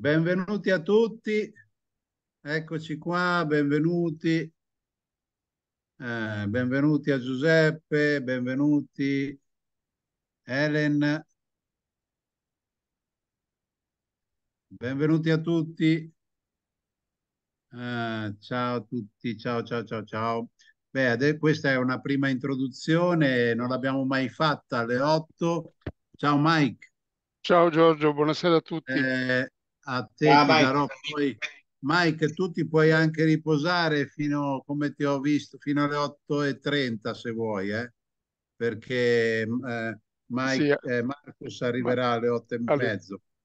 Benvenuti a tutti, eccoci qua, benvenuti, eh, benvenuti a Giuseppe, benvenuti Helen, benvenuti a tutti, eh, ciao a tutti, ciao ciao ciao ciao. Beh, questa è una prima introduzione, non l'abbiamo mai fatta alle 8. Ciao Mike. Ciao Giorgio, buonasera a tutti. Eh, a te ah, darò poi. Mike, tu ti puoi anche riposare fino, come ti ho visto, fino alle 8.30 se vuoi, eh? perché mm, eh, Mike, sì. eh, eh Marcus arriverà alle 8.30. Allora,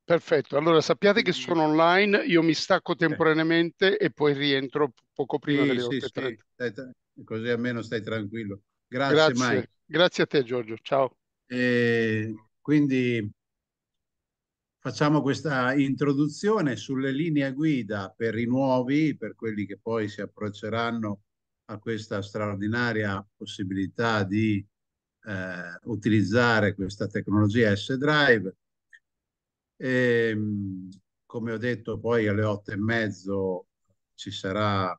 perfetto, allora sappiate che sono online, io mi stacco temporaneamente e poi rientro poco prima sì, delle sì, 8.30. Sì, così almeno stai tranquillo. Grazie, Grazie. Mike. Grazie a te Giorgio, ciao. E quindi facciamo questa introduzione sulle linee guida per i nuovi, per quelli che poi si approcceranno a questa straordinaria possibilità di eh, utilizzare questa tecnologia S-Drive. E, ehm, come ho detto, poi alle otto e mezzo ci sarà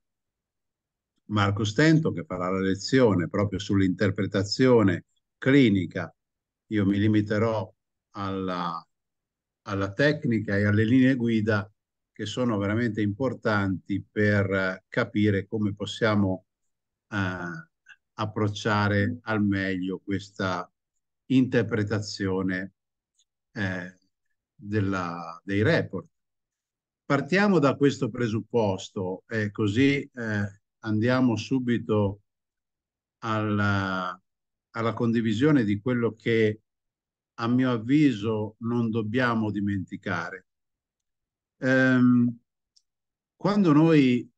Marco Stento che farà la lezione proprio sull'interpretazione clinica. Io mi limiterò alla alla tecnica e alle linee guida che sono veramente importanti per eh, capire come possiamo eh, approcciare al meglio questa interpretazione eh, della, dei report. Partiamo da questo presupposto e eh, così andiamo subito alla, alla condivisione di quello che a mio avviso non dobbiamo dimenticare. Ehm, quando noi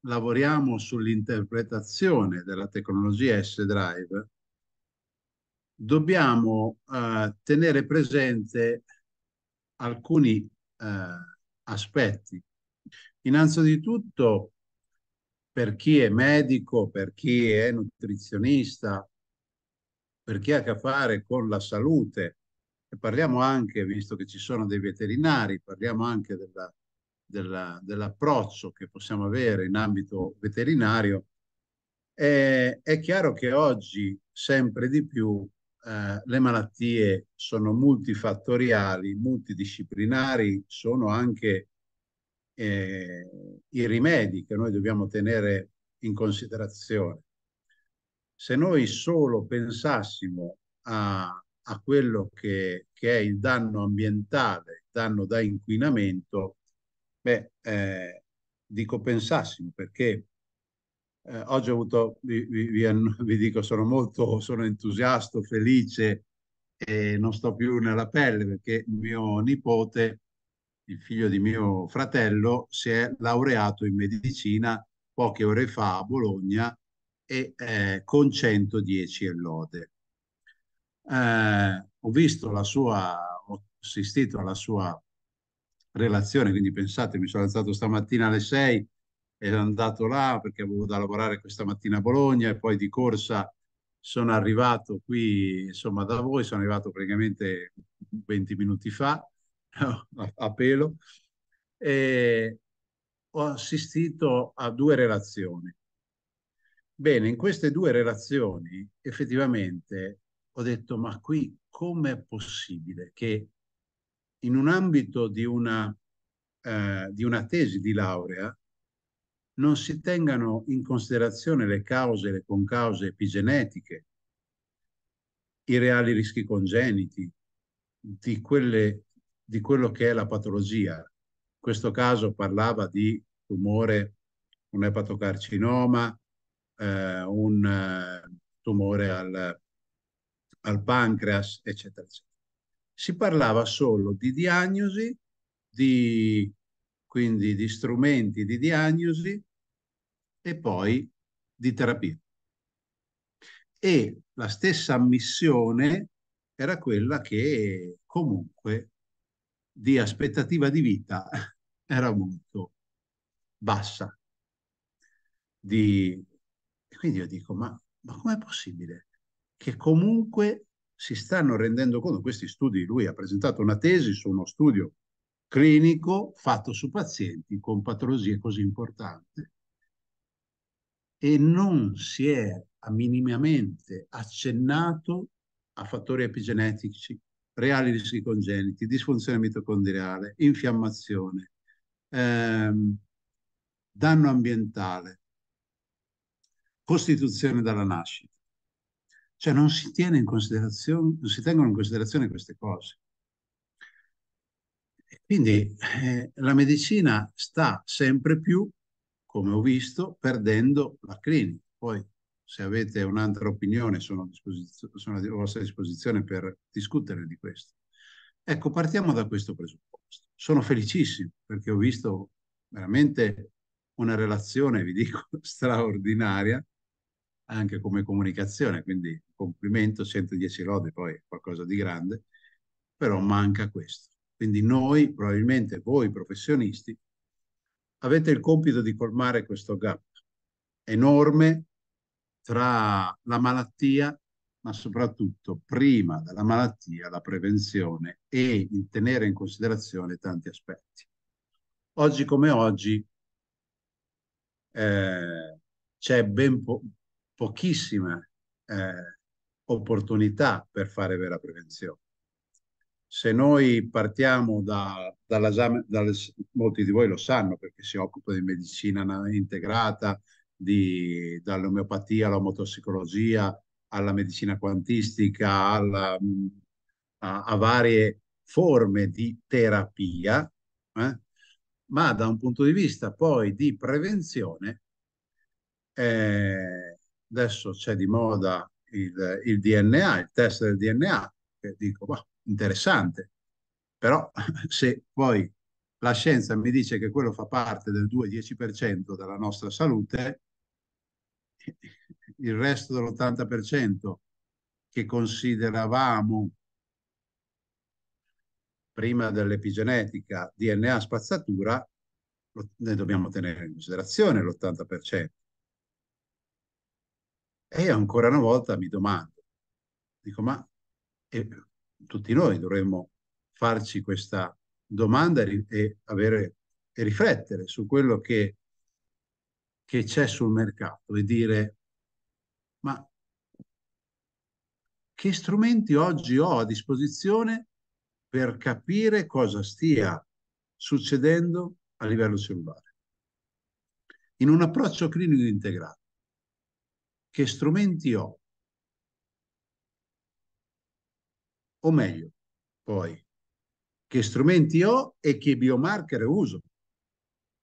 lavoriamo sull'interpretazione della tecnologia S-Drive, dobbiamo eh, tenere presente alcuni eh, aspetti. Innanzitutto, per chi è medico, per chi è nutrizionista, per chi ha a che fare con la salute, e parliamo anche, visto che ci sono dei veterinari, parliamo anche della, della, dell'approccio che possiamo avere in ambito veterinario. E, è chiaro che oggi sempre di più eh, le malattie sono multifattoriali, multidisciplinari, sono anche eh, i rimedi che noi dobbiamo tenere in considerazione. Se noi solo pensassimo a a quello che, che è il danno ambientale, il danno da inquinamento, beh, eh, dico pensassimo perché eh, oggi ho avuto, vi, vi, vi, dico, sono molto, sono entusiasta, felice e non sto più nella pelle perché mio nipote, il figlio di mio fratello, si è laureato in medicina poche ore fa a Bologna e eh, con 110 e lode eh, ho visto la sua, ho assistito alla sua relazione, quindi pensate, mi sono alzato stamattina alle 6 ero andato là perché avevo da lavorare questa mattina a Bologna e poi di corsa sono arrivato qui, insomma, da voi, sono arrivato praticamente 20 minuti fa a pelo e ho assistito a due relazioni. Bene, in queste due relazioni effettivamente ho detto ma qui com'è possibile che in un ambito di una, eh, di una tesi di laurea non si tengano in considerazione le cause, le concause epigenetiche, i reali rischi congeniti di, quelle, di quello che è la patologia. In questo caso parlava di tumore, un epatocarcinoma, eh, un eh, tumore al, al pancreas, eccetera, eccetera. Si parlava solo di diagnosi, di, quindi di strumenti di diagnosi e poi di terapia. E la stessa ammissione era quella che comunque di aspettativa di vita era molto bassa. Di... quindi io dico, ma, ma com'è possibile? che comunque si stanno rendendo conto, questi studi, lui ha presentato una tesi su uno studio clinico fatto su pazienti con patologie così importanti e non si è minimamente accennato a fattori epigenetici, reali rischi congeniti, disfunzione mitocondriale, infiammazione, ehm, danno ambientale, costituzione dalla nascita. Cioè non si, non si tengono in considerazione queste cose. Quindi eh, la medicina sta sempre più, come ho visto, perdendo la clinica. Poi se avete un'altra opinione sono a, sono a, vostra disposizione per discutere di questo. Ecco, partiamo da questo presupposto. Sono felicissimo perché ho visto veramente una relazione, vi dico, straordinaria anche come comunicazione, quindi complimento, 110 lode, poi qualcosa di grande, però manca questo. Quindi noi, probabilmente voi professionisti, avete il compito di colmare questo gap enorme tra la malattia, ma soprattutto prima della malattia la prevenzione e il tenere in considerazione tanti aspetti. Oggi come oggi eh, c'è ben, po pochissime eh, opportunità per fare vera prevenzione. Se noi partiamo da, dall'esame, dall molti di voi lo sanno perché si occupa di medicina integrata, di, dall'omeopatia alla motossicologia, alla medicina quantistica, alla, mm, a, a, varie forme di terapia, eh? ma da un punto di vista poi di prevenzione, eh, adesso c'è di moda il, il, DNA, il test del DNA, che dico, wow, interessante, però se poi la scienza mi dice che quello fa parte del 2-10% della nostra salute, il resto dell'80% che consideravamo prima dell'epigenetica DNA spazzatura, ne dobbiamo tenere in considerazione l'80%. E io ancora una volta mi domando, dico, ma eh, tutti noi dovremmo farci questa domanda e, avere, e riflettere su quello che, che c'è sul mercato e dire, ma che strumenti oggi ho a disposizione per capire cosa stia succedendo a livello cellulare? In un approccio clinico integrato che strumenti ho? O meglio, poi, che strumenti ho e che biomarker uso?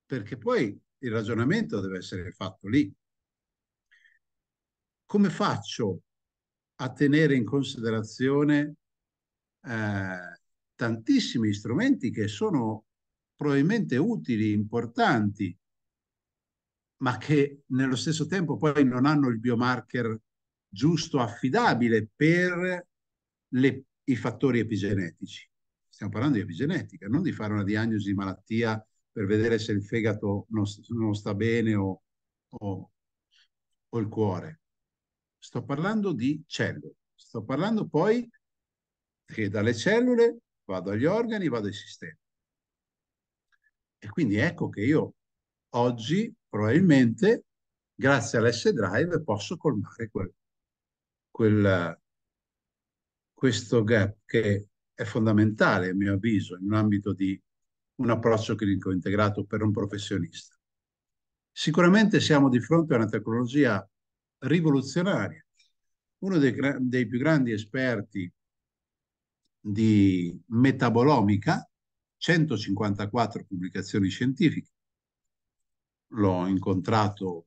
Perché poi il ragionamento deve essere fatto lì. Come faccio a tenere in considerazione eh, tantissimi strumenti che sono probabilmente utili, importanti, ma che nello stesso tempo poi non hanno il biomarker giusto, affidabile per le, i fattori epigenetici. Stiamo parlando di epigenetica, non di fare una diagnosi di malattia per vedere se il fegato non, non sta bene o, o, o il cuore. Sto parlando di cellule. Sto parlando poi che dalle cellule vado agli organi, vado ai sistemi. E quindi ecco che io oggi probabilmente grazie all'S-Drive posso colmare quel, quel, questo gap che è fondamentale, a mio avviso, in un ambito di un approccio clinico integrato per un professionista. Sicuramente siamo di fronte a una tecnologia rivoluzionaria. Uno dei, dei più grandi esperti di metabolomica, 154 pubblicazioni scientifiche, l'ho incontrato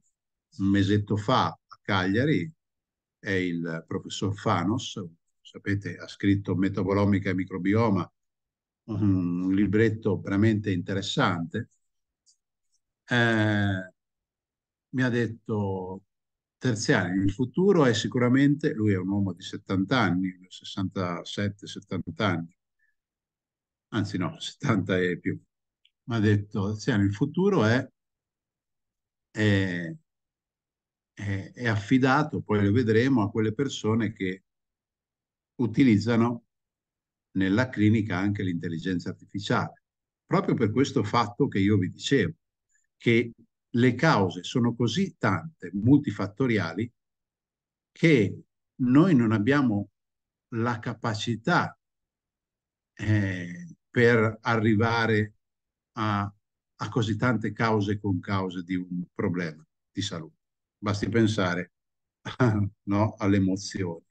un mesetto fa a Cagliari, è il professor Fanos, sapete, ha scritto Metabolomica e microbioma, un libretto veramente interessante. Eh, mi ha detto Terziani, il futuro è sicuramente, lui è un uomo di 70 anni, 67-70 anni, anzi no, 70 e più, mi ha detto Terziani, il futuro è è, è, è affidato, poi lo vedremo, a quelle persone che utilizzano nella clinica anche l'intelligenza artificiale, proprio per questo fatto che io vi dicevo, che le cause sono così tante, multifattoriali, che noi non abbiamo la capacità eh, per arrivare a ha così tante cause con cause di un problema di salute. Basti pensare no, alle emozioni,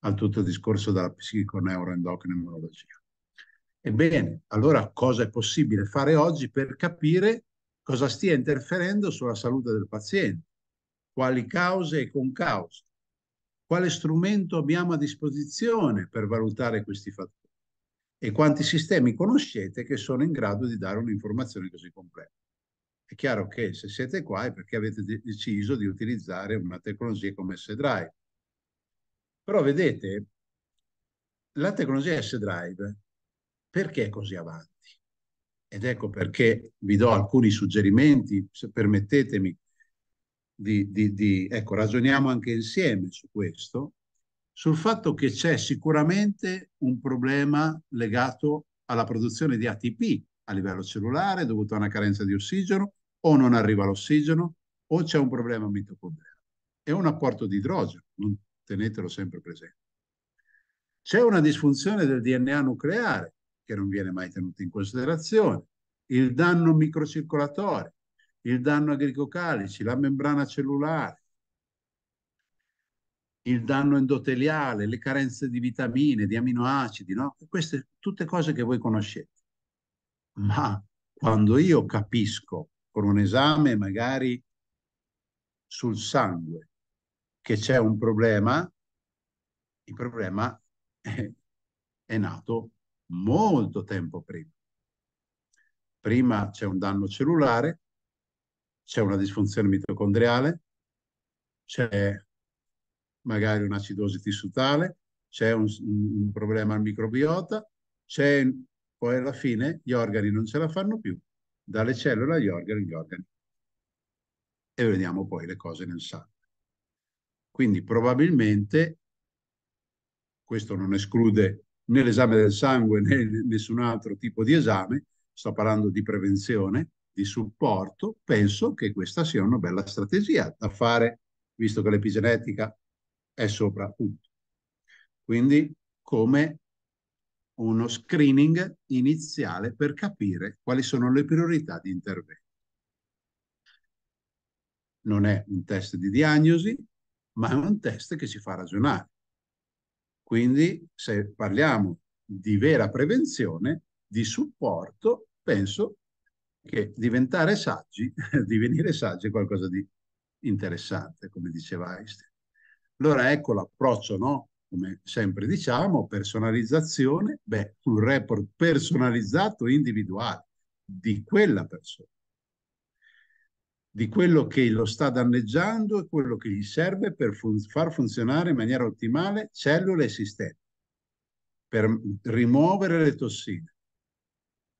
al tutto il discorso della psiconeuroendocrinologia. Ebbene, allora cosa è possibile fare oggi per capire cosa stia interferendo sulla salute del paziente, quali cause e concause, quale strumento abbiamo a disposizione per valutare questi fattori e quanti sistemi conoscete che sono in grado di dare un'informazione così completa. È chiaro che se siete qua è perché avete deciso di utilizzare una tecnologia come S-Drive. Però vedete, la tecnologia S-Drive perché è così avanti? Ed ecco perché vi do alcuni suggerimenti, se permettetemi, di, di, di ecco, ragioniamo anche insieme su questo, sul fatto che c'è sicuramente un problema legato alla produzione di ATP a livello cellulare dovuto a una carenza di ossigeno o non arriva l'ossigeno o c'è un problema mitocondriale. È un apporto di idrogeno, tenetelo sempre presente. C'è una disfunzione del DNA nucleare che non viene mai tenuta in considerazione, il danno microcircolatorio, il danno agricocalici, la membrana cellulare, il danno endoteliale, le carenze di vitamine, di aminoacidi, no? Queste tutte cose che voi conoscete. Ma quando io capisco con un esame magari sul sangue che c'è un problema, il problema è, è nato molto tempo prima. Prima c'è un danno cellulare, c'è una disfunzione mitocondriale, c'è magari un'acidosi tissutale, c'è un, un, problema al microbiota, c'è poi alla fine gli organi non ce la fanno più, dalle cellule agli organi, gli organi. E vediamo poi le cose nel sangue. Quindi probabilmente, questo non esclude né l'esame del sangue né nessun altro tipo di esame, sto parlando di prevenzione, di supporto, penso che questa sia una bella strategia da fare, visto che l'epigenetica è soprattutto. Quindi come uno screening iniziale per capire quali sono le priorità di intervento. Non è un test di diagnosi, ma è un test che ci fa ragionare. Quindi se parliamo di vera prevenzione, di supporto, penso che diventare saggi, divenire saggi è qualcosa di interessante, come diceva Einstein. Allora ecco l'approccio, no? come sempre diciamo, personalizzazione, beh, un report personalizzato individuale di quella persona, di quello che lo sta danneggiando e quello che gli serve per fun far funzionare in maniera ottimale cellule e sistemi, per rimuovere le tossine,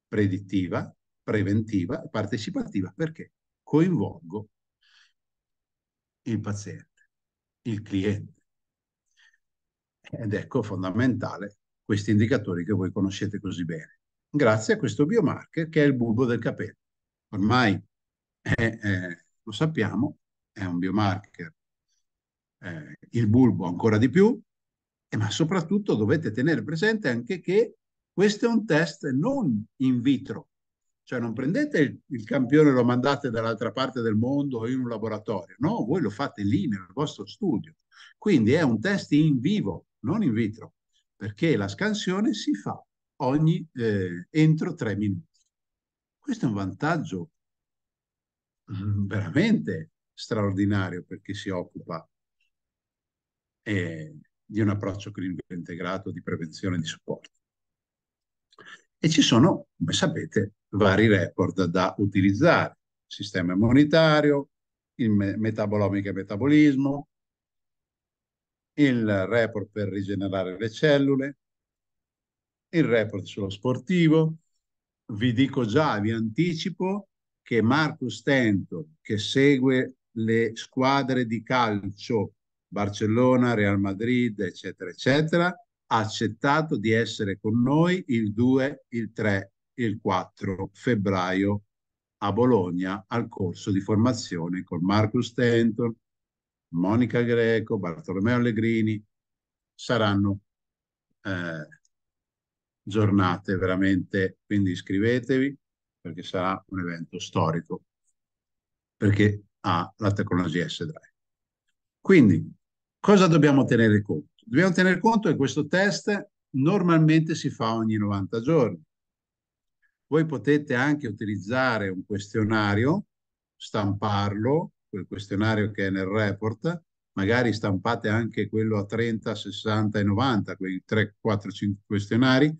predittiva, preventiva, partecipativa, perché coinvolgo il paziente il cliente. Ed ecco fondamentale questi indicatori che voi conoscete così bene. Grazie a questo biomarker che è il bulbo del capello. Ormai è, eh, lo sappiamo, è un biomarker, eh, il bulbo ancora di più, eh, ma soprattutto dovete tenere presente anche che questo è un test non in vitro, cioè non prendete il, il campione e lo mandate dall'altra parte del mondo o in un laboratorio, no, voi lo fate lì nel vostro studio. Quindi è un test in vivo, non in vitro, perché la scansione si fa ogni, eh, entro tre minuti. Questo è un vantaggio mm, veramente straordinario per chi si occupa eh, di un approccio clinico integrato di prevenzione e di supporto. E ci sono, come sapete, vari report da utilizzare, sistema immunitario, il me metabolomico e metabolismo, il report per rigenerare le cellule, il report sullo sportivo. Vi dico già, vi anticipo che Marco Tento, che segue le squadre di calcio Barcellona, Real Madrid, eccetera, eccetera, ha accettato di essere con noi il 2, il 3 il 4 febbraio a Bologna al corso di formazione con Marcus Stanton, Monica Greco, Bartolomeo Allegrini. Saranno eh, giornate veramente, quindi iscrivetevi perché sarà un evento storico perché ha la tecnologia S-Drive. Quindi, cosa dobbiamo tenere conto? Dobbiamo tenere conto che questo test normalmente si fa ogni 90 giorni. Voi potete anche utilizzare un questionario, stamparlo, quel questionario che è nel report, magari stampate anche quello a 30, 60 e 90, quei 3, 4, 5 questionari.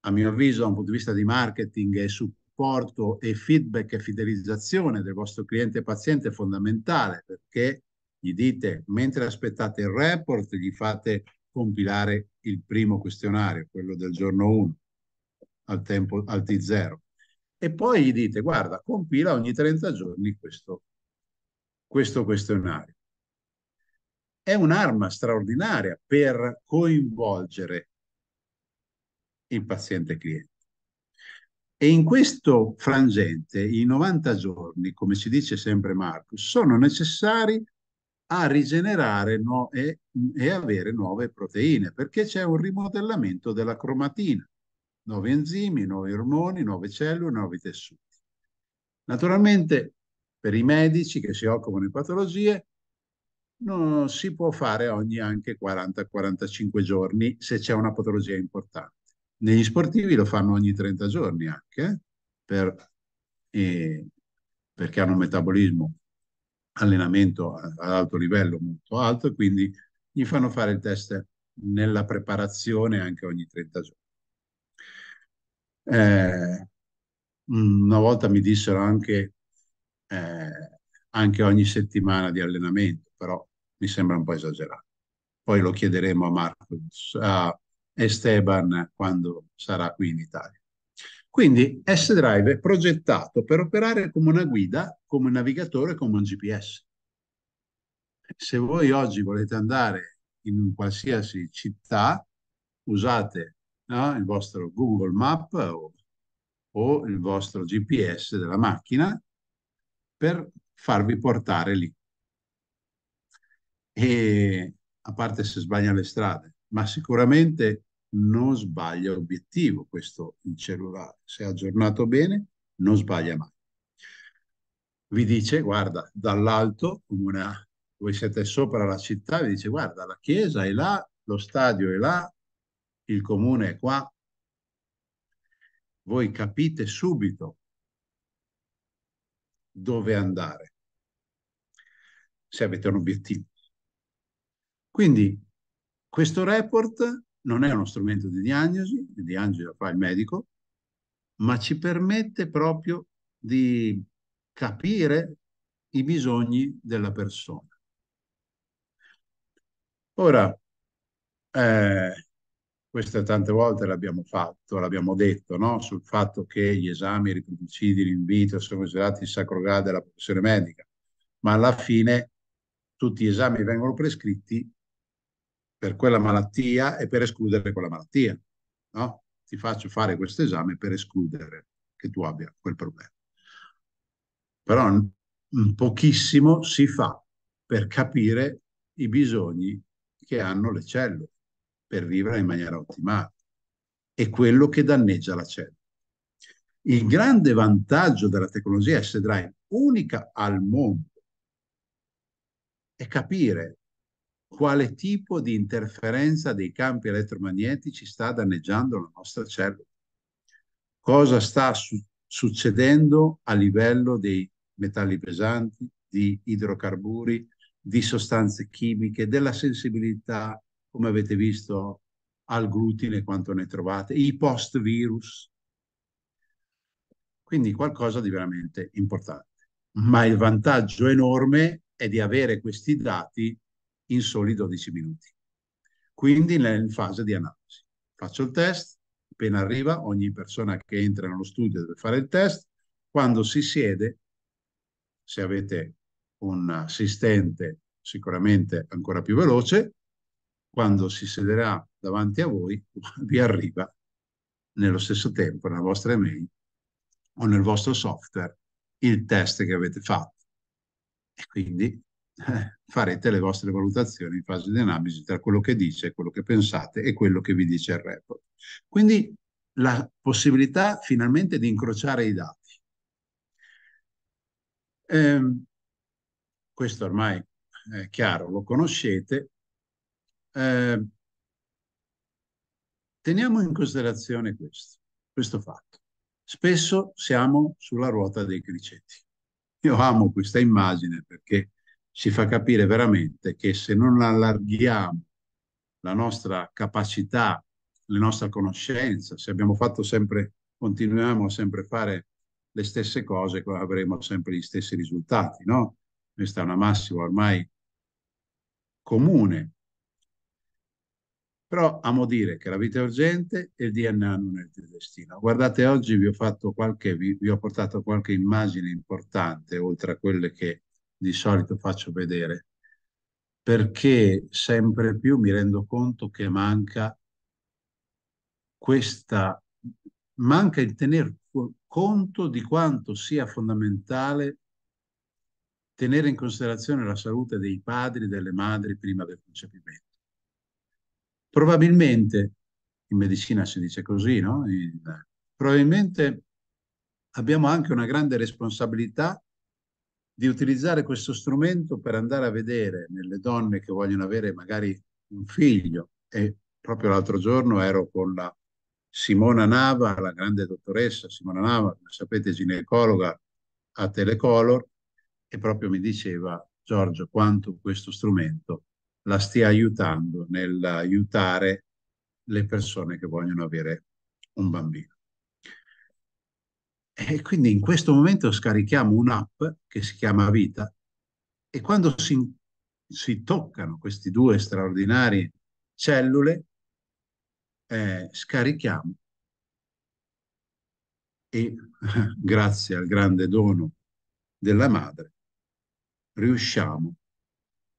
A mio avviso, da un punto di vista di marketing e supporto e feedback e fidelizzazione del vostro cliente paziente è fondamentale perché gli dite, mentre aspettate il report, gli fate compilare il primo questionario, quello del giorno 1 al, tempo, al T0. E poi gli dite, guarda, compila ogni 30 giorni questo, questo questionario. È un'arma straordinaria per coinvolgere il paziente cliente. E in questo frangente, i 90 giorni, come ci dice sempre Marco, sono necessari a rigenerare no e, e, avere nuove proteine, perché c'è un rimodellamento della cromatina nuovi enzimi, nuovi ormoni, nuove cellule, nuovi tessuti. Naturalmente per i medici che si occupano di patologie non si può fare ogni anche 40-45 giorni se c'è una patologia importante. Negli sportivi lo fanno ogni 30 giorni anche eh, per, eh, perché hanno un metabolismo allenamento ad alto livello molto alto e quindi gli fanno fare il test nella preparazione anche ogni 30 giorni. Eh, mm, una volta mi dissero anche, eh, anche ogni settimana di allenamento, però mi sembra un po' esagerato. Poi lo chiederemo a Marcos, a Esteban quando sarà qui in Italia. Quindi S-Drive è progettato per operare come una guida, come un navigatore, come un GPS. Se voi oggi volete andare in qualsiasi città, usate no? il vostro Google Map o, o il vostro GPS della macchina per farvi portare lì. E a parte se sbaglia le strade, ma sicuramente non sbaglia l'obiettivo questo il cellulare. Se aggiornato bene, non sbaglia mai. Vi dice, guarda, dall'alto, una, voi siete sopra la città, vi dice, guarda, la chiesa è là, lo stadio è là, il comune è qua, voi capite subito dove andare, se avete un obiettivo. Quindi questo report non è uno strumento di diagnosi, di diagnosi la fa il medico, ma ci permette proprio di capire i bisogni della persona. Ora, eh, questo tante volte l'abbiamo fatto, l'abbiamo detto, no? sul fatto che gli esami, i riproducidi, l'invito sono considerati il sacro grado della professione medica, ma alla fine tutti gli esami vengono prescritti per quella malattia e per escludere quella malattia. No? Ti faccio fare questo esame per escludere che tu abbia quel problema. Però pochissimo si fa per capire i bisogni che hanno le cellule per vivere in maniera ottimale. È quello che danneggia la cellula. Il grande vantaggio della tecnologia S-Drive, unica al mondo, è capire quale tipo di interferenza dei campi elettromagnetici sta danneggiando la nostra cellula, cosa sta su succedendo a livello dei metalli pesanti, di idrocarburi, di sostanze chimiche, della sensibilità, come avete visto al glutine quanto ne trovate, i post-virus. Quindi qualcosa di veramente importante. Ma il vantaggio enorme è di avere questi dati in soli 12 minuti. Quindi in fase di analisi. Faccio il test, appena arriva ogni persona che entra nello studio deve fare il test, quando si siede, se avete un assistente sicuramente ancora più veloce, quando si sederà davanti a voi, vi arriva nello stesso tempo nella vostra email o nel vostro software il test che avete fatto. E quindi eh, farete le vostre valutazioni in fase di analisi tra quello che dice, quello che pensate e quello che vi dice il report. Quindi la possibilità finalmente di incrociare i dati. Eh, questo ormai è chiaro, lo conoscete, eh, teniamo in considerazione questo, questo fatto. Spesso siamo sulla ruota dei criceti. Io amo questa immagine perché ci fa capire veramente che se non allarghiamo la nostra capacità, la nostra conoscenza, se abbiamo fatto sempre, continuiamo a fare le stesse cose, avremo sempre gli stessi risultati, no? Questa è una massima ormai comune però amo dire che la vita è urgente e il DNA non è il tuo destino. Guardate, oggi vi ho, fatto qualche, vi, vi ho portato qualche immagine importante, oltre a quelle che di solito faccio vedere, perché sempre più mi rendo conto che manca questa, manca il tener conto di quanto sia fondamentale tenere in considerazione la salute dei padri e delle madri prima del concepimento. Probabilmente, in medicina si dice così, no? In, eh, probabilmente abbiamo anche una grande responsabilità di utilizzare questo strumento per andare a vedere nelle donne che vogliono avere magari un figlio. E proprio l'altro giorno ero con la Simona Nava, la grande dottoressa Simona Nava, come sapete ginecologa a Telecolor, e proprio mi diceva Giorgio quanto questo strumento la stia aiutando nell'aiutare le persone che vogliono avere un bambino. E quindi in questo momento scarichiamo un'app che si chiama Vita e quando si, si toccano queste due straordinarie cellule, eh, scarichiamo e grazie al grande dono della madre riusciamo a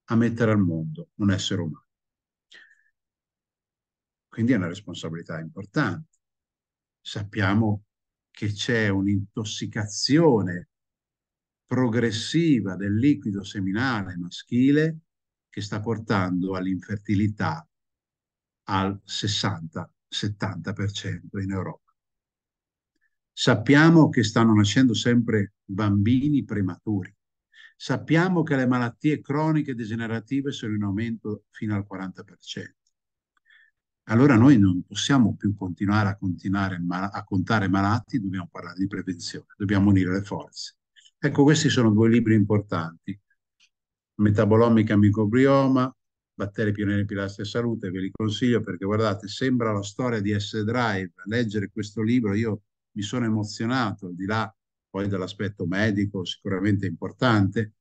a mettere al mondo un essere umano. Quindi è una responsabilità importante. Sappiamo che c'è un'intossicazione progressiva del liquido seminale maschile che sta portando all'infertilità al 60-70% in Europa. Sappiamo che stanno nascendo sempre bambini prematuri, Sappiamo che le malattie croniche degenerative sono in aumento fino al 40%. Allora noi non possiamo più continuare a, continuare a contare malati, dobbiamo parlare di prevenzione, dobbiamo unire le forze. Ecco, questi sono due libri importanti. Metabolomica microbioma, Batteri pionieri pilastri salute, ve li consiglio perché guardate, sembra la storia di S-Drive. Leggere questo libro, io mi sono emozionato, al di là poi dell'aspetto medico sicuramente importante,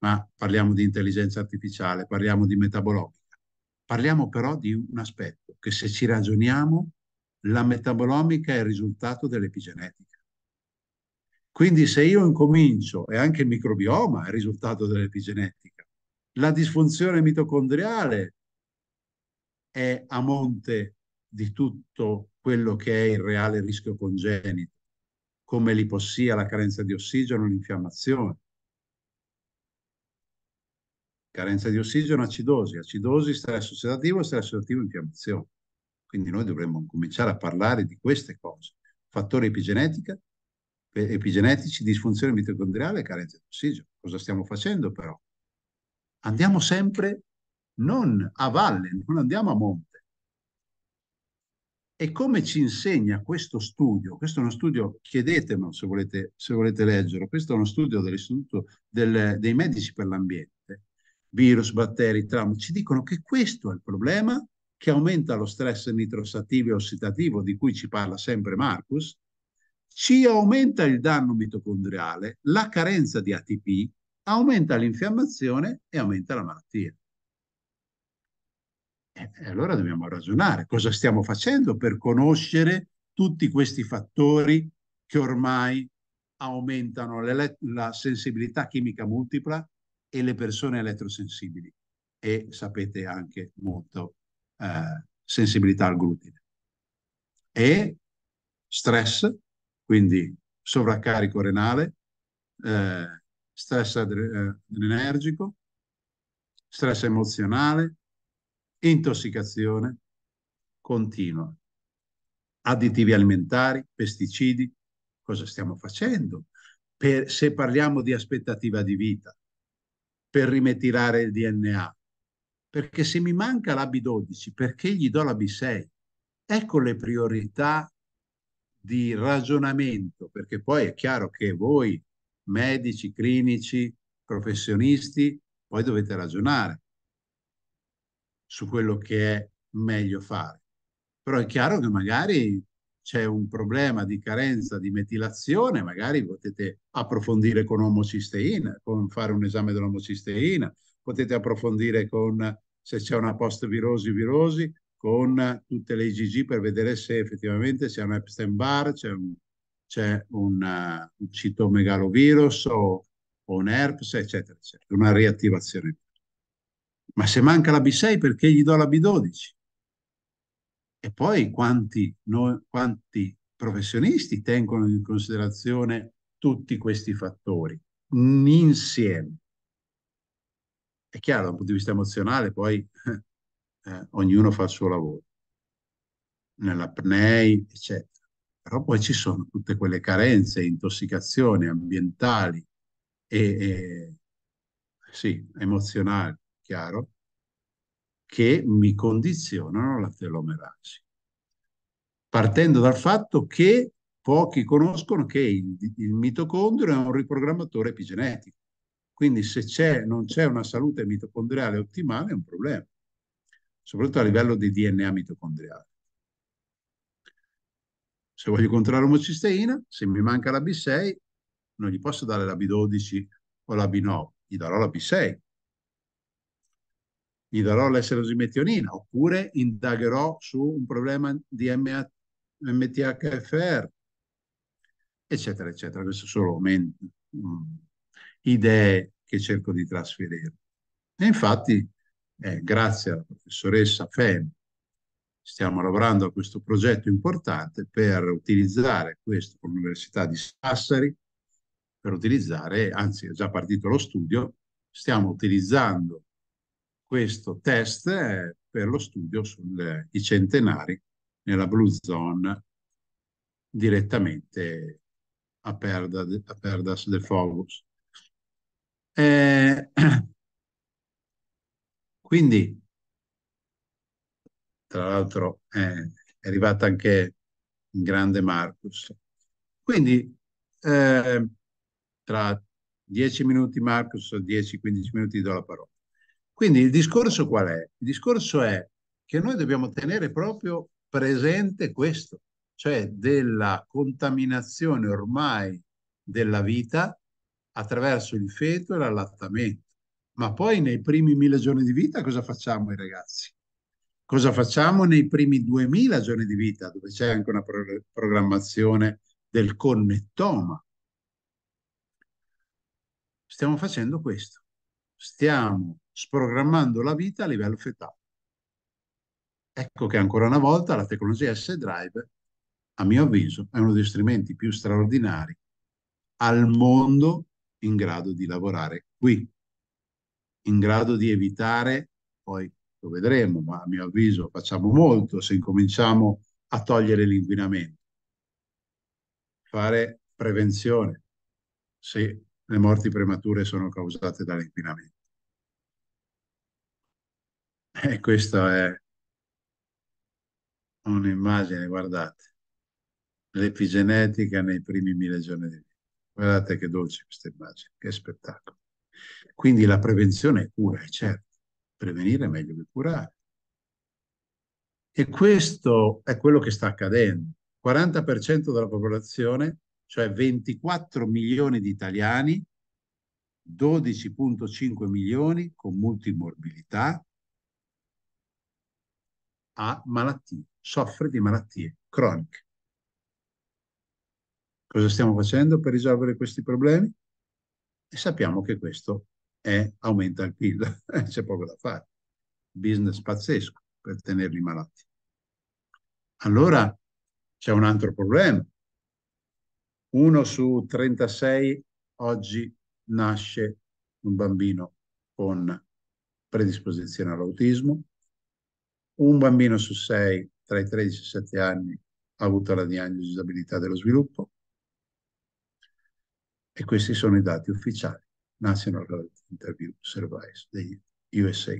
ma parliamo di intelligenza artificiale, parliamo di metabolomica. Parliamo però di un aspetto che se ci ragioniamo, la metabolomica è il risultato dell'epigenetica. Quindi se io incomincio, e anche il microbioma è il risultato dell'epigenetica, la disfunzione mitocondriale è a monte di tutto quello che è il reale rischio congenito come l'ipossia, la carenza di ossigeno, l'infiammazione. Carenza di ossigeno, acidosi, acidosi, stress ossidativo, stress ossidativo, infiammazione. Quindi noi dovremmo cominciare a parlare di queste cose. Fattori epigenetica, eh, epigenetici, disfunzione mitocondriale carenza di ossigeno. Cosa stiamo facendo però? Andiamo sempre non a valle, non andiamo a monte e come ci insegna questo studio? Questo è uno studio, chiedetemelo se volete, se volete leggerlo, questo è uno studio dell'Istituto del, dei Medici per l'Ambiente, virus, batteri, traumi, ci dicono che questo è il problema che aumenta lo stress nitrosattivo e ossidativo di cui ci parla sempre Marcus, ci aumenta il danno mitocondriale, la carenza di ATP, aumenta l'infiammazione e aumenta la malattia. E allora dobbiamo ragionare cosa stiamo facendo per conoscere tutti questi fattori che ormai aumentano la sensibilità chimica multipla e le persone elettrosensibili e sapete anche molto eh, sensibilità al glutine e stress, quindi sovraccarico renale, eh, stress adrenergico, eh, stress emozionale, intossicazione continua, additivi alimentari, pesticidi. Cosa stiamo facendo? Per, se parliamo di aspettativa di vita, per rimetirare il DNA. Perché se mi manca la B12, perché gli do la B6? Ecco le priorità di ragionamento, perché poi è chiaro che voi, medici, clinici, professionisti, poi dovete ragionare su quello che è meglio fare. Però è chiaro che magari c'è un problema di carenza di metilazione, magari potete approfondire con omocisteina, con fare un esame dell'omocisteina, potete approfondire con se c'è una post-virosi virosi, con tutte le IgG per vedere se effettivamente c'è un Epstein-Barr, c'è un, c'è un, un citomegalovirus o, o un herpes, eccetera, eccetera, una riattivazione. Ma se manca la B6 perché gli do la B12? E poi quanti, no, quanti professionisti tengono in considerazione tutti questi fattori insieme? È chiaro, dal punto di vista emozionale, poi eh, eh ognuno fa il suo lavoro, nell'apnei, eccetera. Però poi ci sono tutte quelle carenze, intossicazioni ambientali e, e sì, emozionali chiaro, che mi condizionano la telomerasi. Partendo dal fatto che pochi conoscono che il, il mitocondrio è un riprogrammatore epigenetico. Quindi se c'è, non c'è una salute mitocondriale ottimale è un problema, soprattutto a livello di DNA mitocondriale. Se voglio controllare l'omocisteina, se mi manca la B6, non gli posso dare la B12 o la B9, gli darò la B6, gli darò l'eserosimethionina oppure indagherò su un problema di MTHFR, eccetera, eccetera. Queste sono mm, idee che cerco di trasferire. E infatti, eh, grazie alla professoressa Fem, stiamo lavorando a questo progetto importante per utilizzare questo con l'Università di Sassari, per utilizzare, anzi è già partito lo studio, stiamo utilizzando questo test per lo studio sui centenari nella Blue Zone direttamente a, Perda, a Perdas de Fogos. Eh, quindi, tra l'altro, è arrivata anche un grande Marcus. Quindi, eh, tra 10 minuti Marcus, 10-15 minuti do la parola. Quindi il discorso qual è? Il discorso è che noi dobbiamo tenere proprio presente questo, cioè della contaminazione ormai della vita attraverso il feto e l'allattamento. Ma poi nei primi mille giorni di vita cosa facciamo i ragazzi? Cosa facciamo nei primi duemila giorni di vita, dove c'è anche una pro- programmazione del connettoma? Stiamo facendo questo. Stiamo sprogrammando la vita a livello fetale. Ecco che ancora una volta la tecnologia S-Drive, a mio avviso, è uno degli strumenti più straordinari al mondo in grado di lavorare qui, in grado di evitare, poi lo vedremo, ma a mio avviso facciamo molto se incominciamo a togliere l'inquinamento, fare prevenzione se le morti premature sono causate dall'inquinamento e eh, questa è un'immagine, guardate, l'epigenetica nei primi mille giorni di vita. Guardate che dolce questa immagine, che spettacolo. Quindi la prevenzione è cura, è certo. Prevenire è meglio che curare. E questo è quello che sta accadendo. 40% della popolazione, cioè 24 milioni di italiani, 12.5 milioni con multimorbilità, ha malattie, soffre di malattie croniche. Cosa stiamo facendo per risolvere questi problemi? E sappiamo che questo è, aumenta il PIL, c'è poco da fare. Business pazzesco per tenerli malati. Allora c'è un altro problema. Uno su 36 oggi nasce un bambino con predisposizione all'autismo, un bambino su sei tra i 13 e i 7 anni ha avuto la diagnosi di disabilità dello sviluppo e questi sono i dati ufficiali National Health Interview Service degli USA.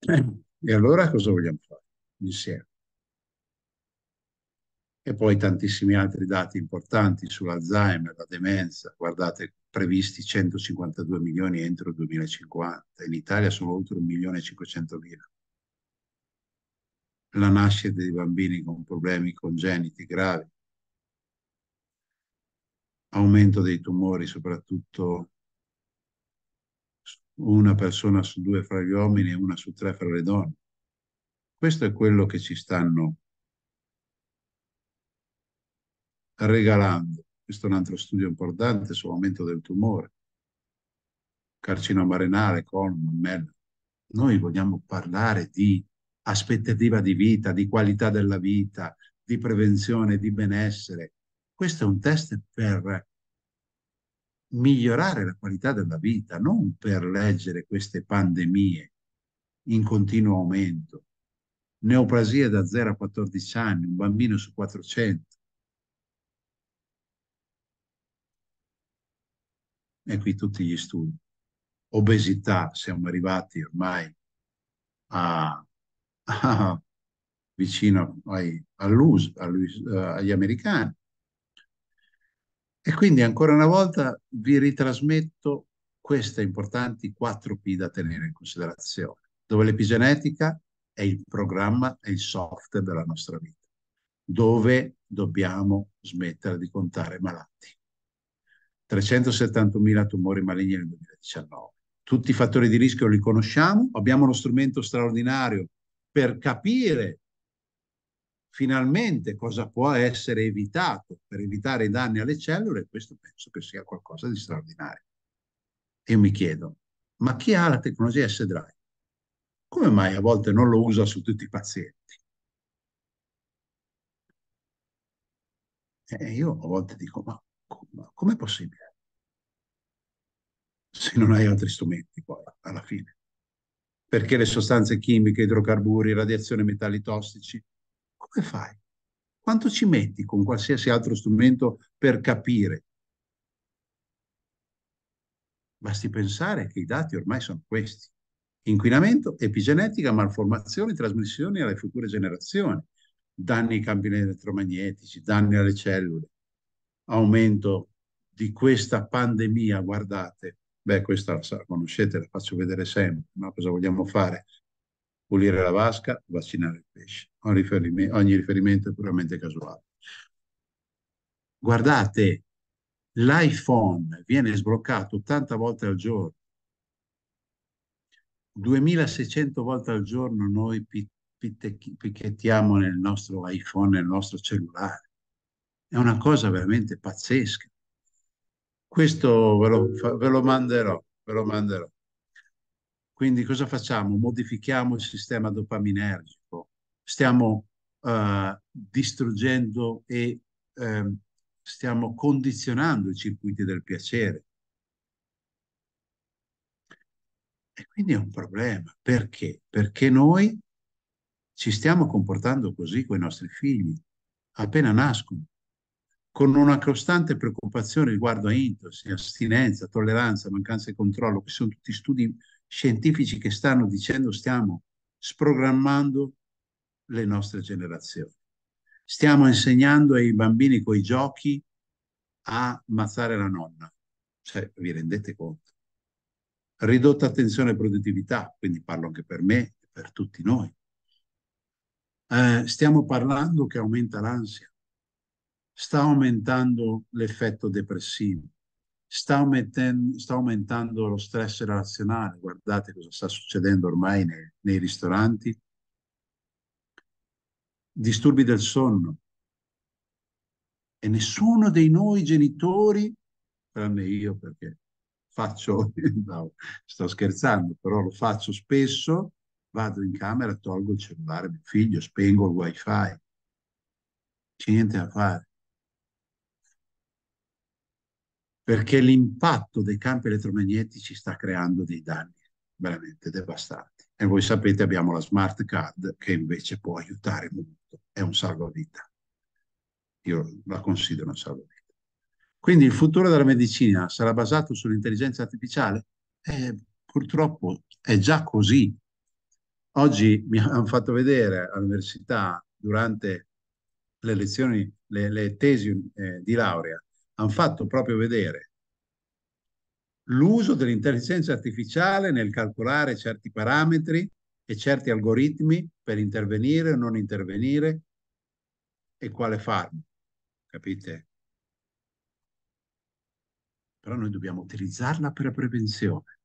E allora cosa vogliamo fare insieme? E poi tantissimi altri dati importanti sull'Alzheimer, la demenza, guardate previsti 152 milioni entro il 2050, in Italia sono oltre 1 milione e 500 mila. La nascita di bambini con problemi congeniti gravi, aumento dei tumori, soprattutto una persona su due fra gli uomini e una su tre fra le donne. Questo è quello che ci stanno regalando questo è un altro studio importante sull'aumento del tumore. Carcinoma renale, colon, mammella. Noi vogliamo parlare di aspettativa di vita, di qualità della vita, di prevenzione, di benessere. Questo è un test per migliorare la qualità della vita, non per leggere queste pandemie in continuo aumento. Neoplasia da 0 a 14 anni, un bambino su 400. e qui tutti gli studi. Obesità, siamo arrivati ormai a, a vicino ai, all'us, all'us, eh, agli americani. E quindi ancora una volta vi ritrasmetto queste importanti 4P da tenere in considerazione, dove l'epigenetica è il programma, è il software della nostra vita, dove dobbiamo smettere di contare malati. 371.000 tumori maligni nel 2019. Tutti i fattori di rischio li conosciamo, abbiamo uno strumento straordinario per capire finalmente cosa può essere evitato per evitare i danni alle cellule, e questo penso che sia qualcosa di straordinario. Io mi chiedo, ma chi ha la tecnologia S-Drive? Come mai a volte non lo usa su tutti i pazienti? E eh, io a volte dico, ma Com'è possibile? Se non hai altri strumenti, poi, alla fine. Perché le sostanze chimiche, idrocarburi, radiazione, metalli tossici, come fai? Quanto ci metti con qualsiasi altro strumento per capire? Basti pensare che i dati ormai sono questi. Inquinamento, epigenetica, malformazioni, trasmissioni alle future generazioni, danni ai campi elettromagnetici, danni alle cellule, aumento di questa pandemia, guardate, beh questa la conoscete, la faccio vedere sempre, ma cosa vogliamo fare? Pulire la vasca, vaccinare il pesce. Ogni riferimento, ogni riferimento è puramente casuale. Guardate, l'iPhone viene sbloccato 80 volte al giorno. 2600 volte al giorno noi picchettiamo nel nostro iPhone, nel nostro cellulare. È una cosa veramente pazzesca. Questo ve lo, ve lo manderò, ve lo manderò. Quindi cosa facciamo? Modifichiamo il sistema dopaminergico, stiamo uh, distruggendo e um, stiamo condizionando i circuiti del piacere. E quindi è un problema. Perché? Perché noi ci stiamo comportando così con i nostri figli, appena nascono con una costante preoccupazione riguardo a intossi, astinenza, tolleranza, mancanza di controllo, che sono tutti studi scientifici che stanno dicendo stiamo sprogrammando le nostre generazioni. Stiamo insegnando ai bambini coi giochi a ammazzare la nonna. Cioè, vi rendete conto? Ridotta attenzione e produttività, quindi parlo anche per me e per tutti noi. Eh, stiamo parlando che aumenta l'ansia, sta aumentando l'effetto depressivo, sta, sta, aumentando lo stress relazionale. Guardate cosa sta succedendo ormai nei, nei ristoranti. Disturbi del sonno. E nessuno dei noi genitori, tranne io perché faccio, no, sto scherzando, però lo faccio spesso, vado in camera, tolgo il cellulare a mio figlio, spengo il wifi. C'è niente da fare perché l'impatto dei campi elettromagnetici sta creando dei danni veramente devastanti. E voi sapete abbiamo la smart card che invece può aiutare molto, è un salvavita. Io la considero un salvavita. Quindi il futuro della medicina sarà basato sull'intelligenza artificiale? Eh, purtroppo è già così. Oggi mi hanno fatto vedere all'università durante le lezioni, le, le tesi eh, di laurea, hanno fatto proprio vedere l'uso dell'intelligenza artificiale nel calcolare certi parametri e certi algoritmi per intervenire o non intervenire e quale farlo. Capite? Però noi dobbiamo utilizzarla per la prevenzione,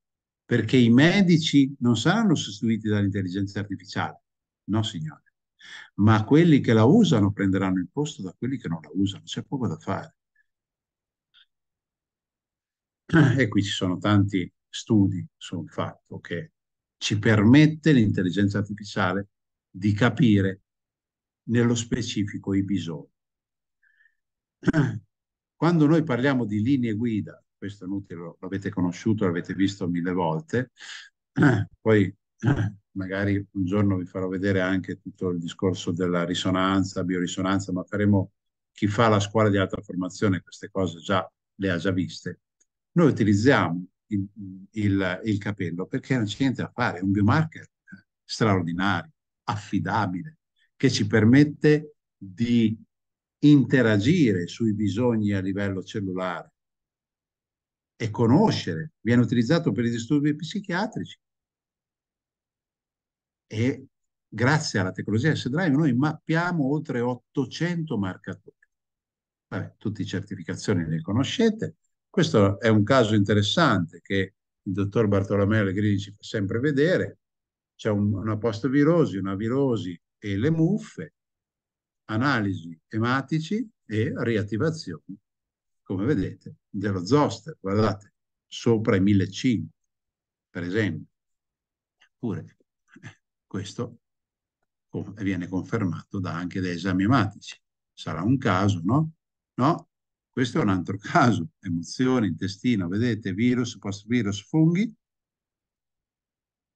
perché i medici non saranno sostituiti dall'intelligenza artificiale, no signore, ma quelli che la usano prenderanno il posto da quelli che non la usano, c'è poco da fare. e qui ci sono tanti studi sul fatto che ci permette l'intelligenza artificiale di capire nello specifico i bisogni. Quando noi parliamo di linee guida, questo è inutile, l'avete conosciuto, l'avete visto mille volte, poi magari un giorno vi farò vedere anche tutto il discorso della risonanza, biorisonanza, ma faremo chi fa la scuola di alta formazione queste cose già le ha già viste noi utilizziamo il, il, il capello perché non c'è niente da fare, è un biomarker eh, straordinario, affidabile, che ci permette di interagire sui bisogni a livello cellulare e conoscere, viene utilizzato per i disturbi psichiatrici. E grazie alla tecnologia S-Drive noi mappiamo oltre 800 marcatori. Vabbè, tutti i certificazioni li conoscete, questo è un caso interessante che il dottor Bartolomeo Allegrini ci fa sempre vedere. C'è un, una post-virosi, una virosi e le muffe, analisi ematici e riattivazione, come vedete, dello zoster, guardate, sopra i 1500, per esempio. Oppure questo viene confermato da, anche da esami ematici. Sarà un caso, no? No, questo è un altro caso, emozione, intestino, vedete, virus, post-virus, funghi.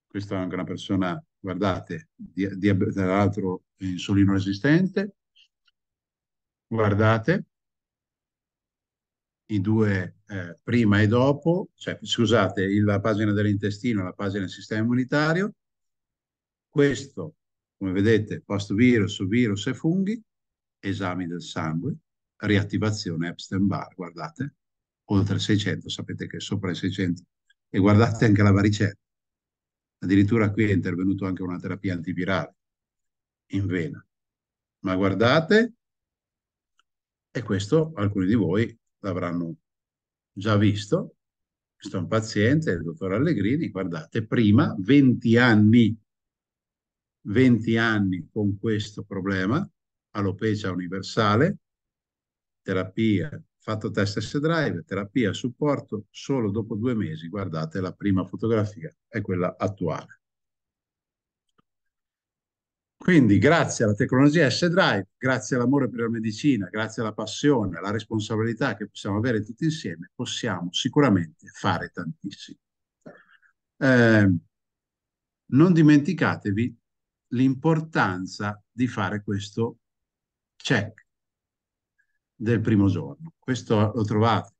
Questa è anche una persona, guardate, di, di, tra l'altro insulino resistente. Guardate, i due eh, prima e dopo, cioè, scusate, la pagina dell'intestino e la pagina del sistema immunitario. Questo, come vedete, post-virus, virus e funghi, esami del sangue, riattivazione epstein Bar, guardate, oltre 600, sapete che sopra i 600, e guardate anche la varicella. Addirittura qui è intervenuta anche una terapia antivirale in vena. Ma guardate, e questo alcuni di voi l'avranno già visto, questo è un paziente, il dottor Allegrini, guardate, prima 20 anni, 20 anni con questo problema, alopecia universale, terapia, fatto test S-Drive, terapia, supporto, solo dopo due mesi, guardate la prima fotografia, è quella attuale. Quindi grazie alla tecnologia S-Drive, grazie all'amore per la medicina, grazie alla passione, alla responsabilità che possiamo avere tutti insieme, possiamo sicuramente fare tantissimo. Eh, non dimenticatevi l'importanza di fare questo check, del primo giorno. Questo lo trovate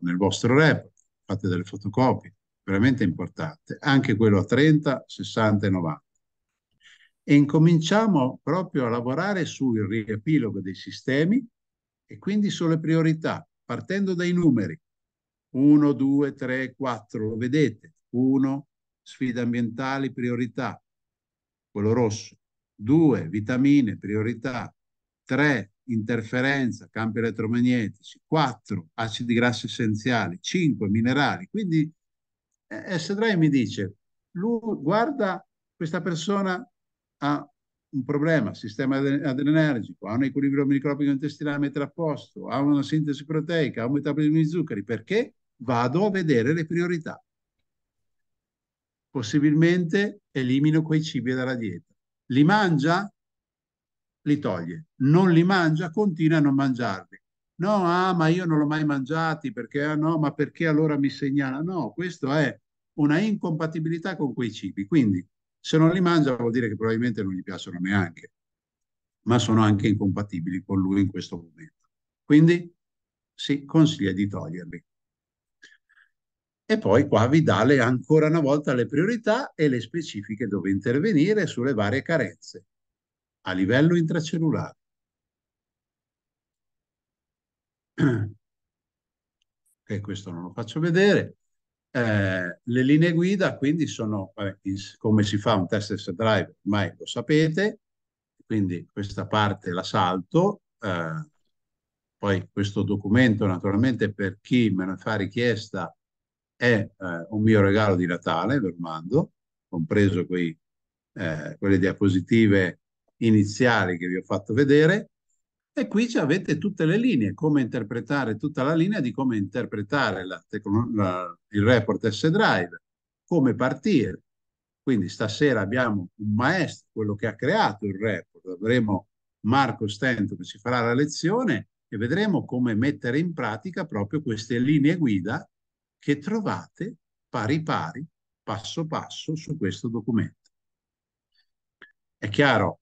nel vostro report, fate delle fotocopie, veramente importante, anche quello a 30, 60 e 90. E incominciamo proprio a lavorare sul riepilogo dei sistemi e quindi sulle priorità, partendo dai numeri. 1, 2, 3, 4, lo vedete? 1, sfide ambientali, priorità, quello rosso. 2, vitamine, priorità. 3, interferenza, campi elettromagnetici, 4 acidi grassi essenziali, 5 minerali. Quindi eh, S3 mi dice, lui, guarda, questa persona ha un problema, sistema adrenergico, ha un equilibrio microbico intestinale a mettere a posto, ha una sintesi proteica, ha un metabolismo di zuccheri, perché vado a vedere le priorità. Possibilmente elimino quei cibi dalla dieta. Li mangia? li toglie, non li mangia, continua a non mangiarli. No, ah, ma io non l'ho mai mangiati perché, ah, no, ma perché allora mi segnala? No, questo è una incompatibilità con quei cibi. Quindi se non li mangia vuol dire che probabilmente non gli piacciono neanche, ma sono anche incompatibili con lui in questo momento. Quindi si consiglia di toglierli. E poi qua vi dà ancora una volta le priorità e le specifiche dove intervenire sulle varie carenze a livello intracellulare. Ok, questo non lo faccio vedere. Eh, le linee guida quindi sono vabbè, come si fa un test drive, ormai lo sapete, quindi questa parte la salto, eh, poi questo documento naturalmente per chi me ne fa richiesta è eh, un mio regalo di Natale, ve lo mando, compreso quei, eh, quelle diapositive iniziali che vi ho fatto vedere e qui ci avete tutte le linee, come interpretare tutta la linea di come interpretare la, la, il report S-Drive, come partire. Quindi stasera abbiamo un maestro, quello che ha creato il report, avremo Marco Stento che ci farà la lezione e vedremo come mettere in pratica proprio queste linee guida che trovate pari pari, passo passo su questo documento. È chiaro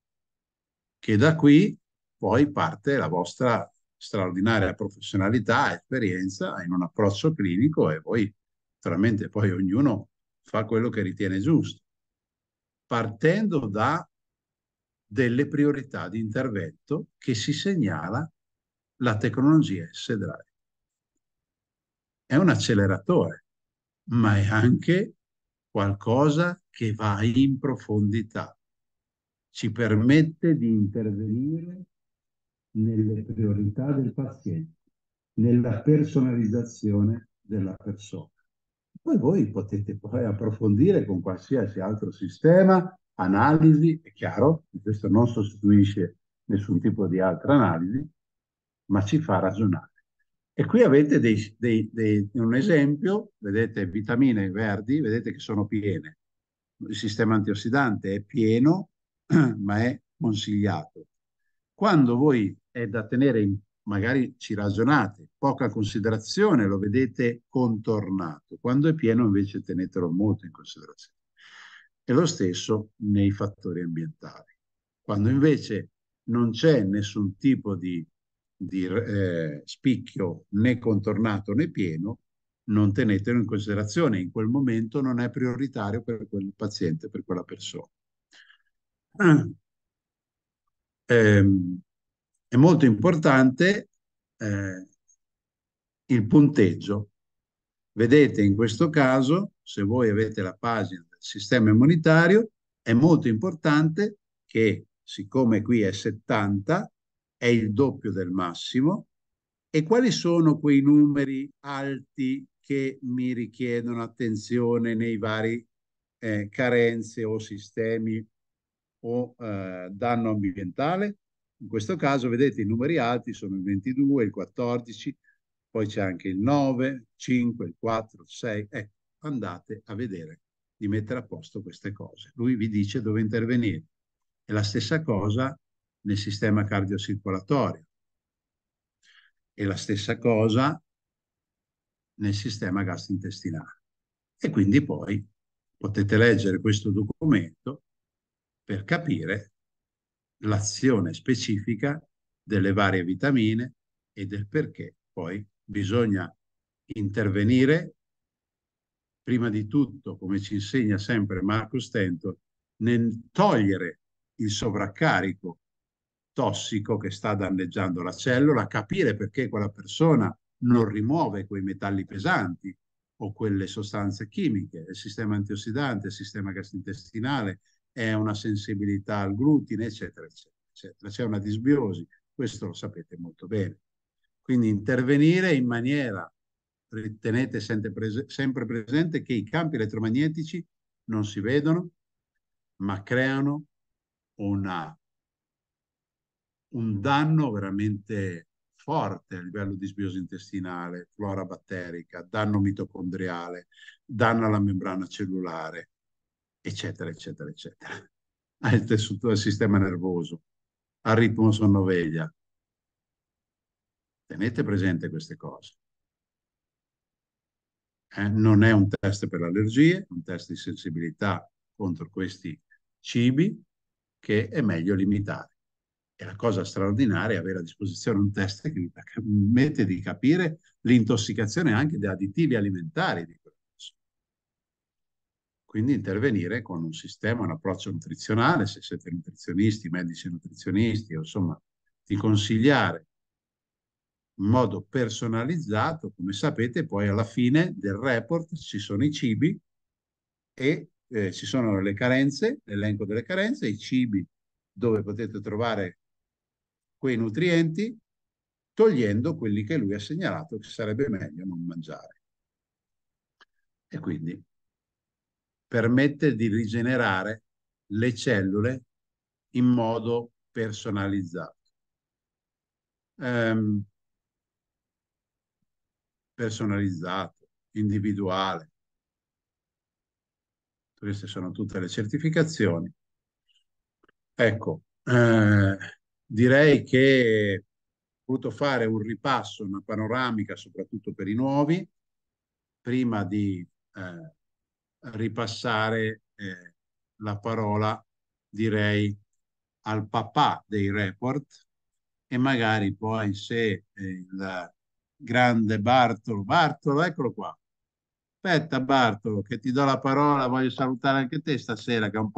che da qui poi parte la vostra straordinaria professionalità, esperienza in un approccio clinico e voi veramente poi ognuno fa quello che ritiene giusto, partendo da delle priorità di intervento che si segnala la tecnologia S-Drive. È un acceleratore, ma è anche qualcosa che va in profondità ci permette di intervenire nelle priorità del paziente, nella personalizzazione della persona. Poi voi potete poi approfondire con qualsiasi altro sistema, analisi, è chiaro, questo non sostituisce nessun tipo di altra analisi, ma ci fa ragionare. E qui avete dei, dei, dei, un esempio, vedete vitamine verdi, vedete che sono piene. Il sistema antiossidante è pieno, ma è consigliato. Quando voi è da tenere, in, magari ci ragionate, poca considerazione, lo vedete contornato. Quando è pieno invece tenetelo molto in considerazione. E lo stesso nei fattori ambientali. Quando invece non c'è nessun tipo di, di eh, spicchio né contornato né pieno, non tenetelo in considerazione. In quel momento non è prioritario per quel paziente, per quella persona eh, è molto importante eh, il punteggio. Vedete in questo caso, se voi avete la pagina del sistema immunitario, è molto importante che siccome qui è 70, è il doppio del massimo, e quali sono quei numeri alti che mi richiedono attenzione nei vari eh, carenze o sistemi o eh, danno ambientale. In questo caso, vedete, i numeri alti sono il 22, il 14, poi c'è anche il 9, 5, il 4, il 6. Ecco, eh, andate a vedere di mettere a posto queste cose. Lui vi dice dove intervenire. È la stessa cosa nel sistema cardiocircolatorio. È la stessa cosa nel sistema gastrointestinale. E quindi poi potete leggere questo documento per capire l'azione specifica delle varie vitamine e del perché poi bisogna intervenire prima di tutto, come ci insegna sempre Marco Stento, nel togliere il sovraccarico tossico che sta danneggiando la cellula, capire perché quella persona non rimuove quei metalli pesanti o quelle sostanze chimiche, il sistema antiossidante, il sistema gastrointestinale, è una sensibilità al glutine, eccetera, eccetera, eccetera. C'è una disbiosi, questo lo sapete molto bene. Quindi intervenire in maniera, tenete sempre, prese, sempre presente che i campi elettromagnetici non si vedono, ma creano una, un danno veramente forte a livello di sbiosi intestinale, flora batterica, danno mitocondriale, danno alla membrana cellulare, eccetera, eccetera, eccetera. Al tessuto del sistema nervoso, al ritmo sonnoveglia. Tenete presente queste cose. Eh, non è un test per allergie, è un test di sensibilità contro questi cibi che è meglio limitare. E la cosa straordinaria è avere a disposizione un test che mi permette di capire l'intossicazione anche di additivi alimentari, quindi intervenire con un sistema, un approccio nutrizionale, se siete nutrizionisti, medici nutrizionisti, insomma, di consigliare in modo personalizzato, come sapete, poi alla fine del report ci sono i cibi e eh, ci sono le carenze, l'elenco delle carenze, i cibi dove potete trovare quei nutrienti, togliendo quelli che lui ha segnalato che sarebbe meglio non mangiare. E quindi permette di rigenerare le cellule in modo personalizzato. Um, personalizzato, individuale. Queste sono tutte le certificazioni. Ecco, eh, direi che ho voluto fare un ripasso, una panoramica soprattutto per i nuovi, prima di eh, ripassare eh, la parola, direi, al papà dei report e magari poi se eh, il grande Bartolo, Bartolo, eccolo qua. Aspetta Bartolo, che ti do la parola, voglio salutare anche te stasera che è un po'